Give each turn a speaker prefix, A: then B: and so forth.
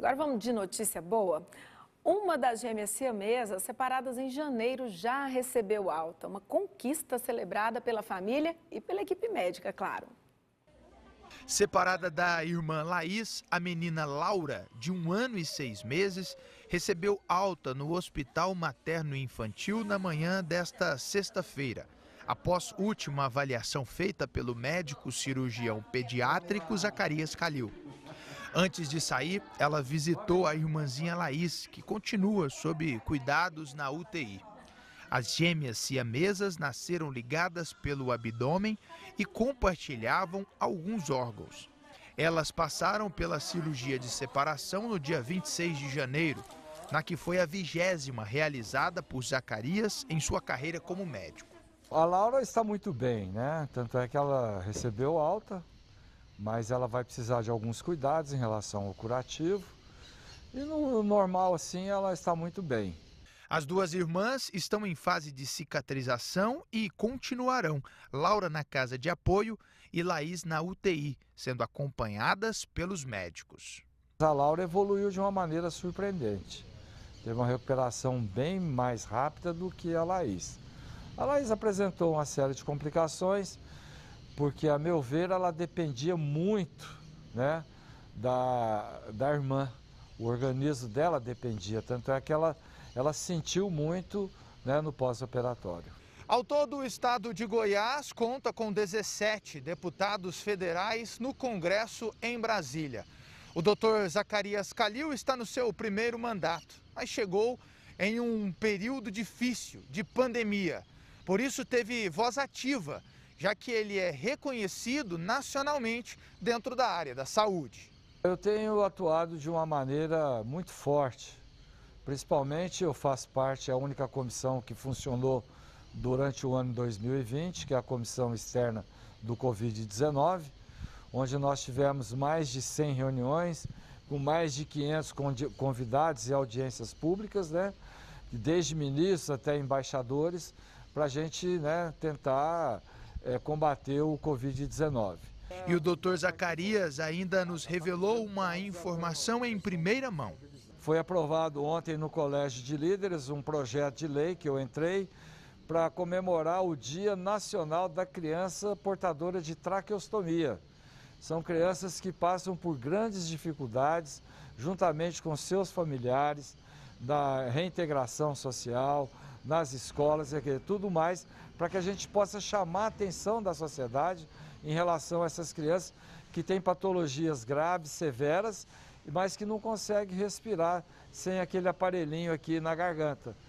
A: Agora vamos de notícia boa. Uma das gêmeas siamesas, separadas em janeiro, já recebeu alta. Uma conquista celebrada pela família e pela equipe médica, claro. Separada da irmã Laís, a menina Laura, de um ano e seis meses, recebeu alta no Hospital Materno Infantil na manhã desta sexta-feira. Após última avaliação feita pelo médico cirurgião pediátrico Zacarias Calil. Antes de sair, ela visitou a irmãzinha Laís, que continua sob cuidados na UTI. As gêmeas siamesas nasceram ligadas pelo abdômen e compartilhavam alguns órgãos. Elas passaram pela cirurgia de separação no dia 26 de janeiro, na que foi a vigésima realizada por Zacarias em sua carreira como médico.
B: A Laura está muito bem, né? Tanto é que ela recebeu alta, mas ela vai precisar de alguns cuidados em relação ao curativo.
A: E no normal, assim, ela está muito bem. As duas irmãs estão em fase de cicatrização e continuarão. Laura na casa de apoio e Laís na UTI, sendo acompanhadas pelos médicos. A Laura evoluiu de uma maneira surpreendente. Teve uma recuperação bem mais rápida do que
B: a Laís. A Laís apresentou uma série de complicações, porque a meu ver ela dependia muito né, da, da irmã. O organismo dela dependia, tanto é que ela, ela sentiu muito né, no pós-operatório.
A: Ao todo, o estado de Goiás conta com 17 deputados federais no Congresso em Brasília. O doutor Zacarias Calil está no seu primeiro mandato, mas chegou em um período difícil de pandemia. Por isso, teve voz ativa já que ele é reconhecido nacionalmente dentro da área da saúde. Eu tenho atuado de uma
B: maneira muito forte. Principalmente eu faço parte, é a única comissão que funcionou durante o ano 2020, que é a comissão externa do Covid-19, onde nós tivemos mais de 100 reuniões, com mais de 500 convidados e audiências públicas, né? desde ministros até
A: embaixadores, para a gente né, tentar é, combater o Covid-19. E o doutor Zacarias ainda nos revelou uma informação em primeira mão. Foi aprovado ontem no Colégio de Líderes um projeto de lei que eu entrei
B: para comemorar o Dia Nacional da Criança Portadora de Traqueostomia. São crianças que passam por grandes dificuldades, juntamente com seus familiares, da reintegração social, nas escolas e tudo mais, para que a gente possa chamar a atenção da sociedade em relação a essas crianças que têm patologias graves, severas, mas que não conseguem respirar sem aquele aparelhinho aqui na garganta.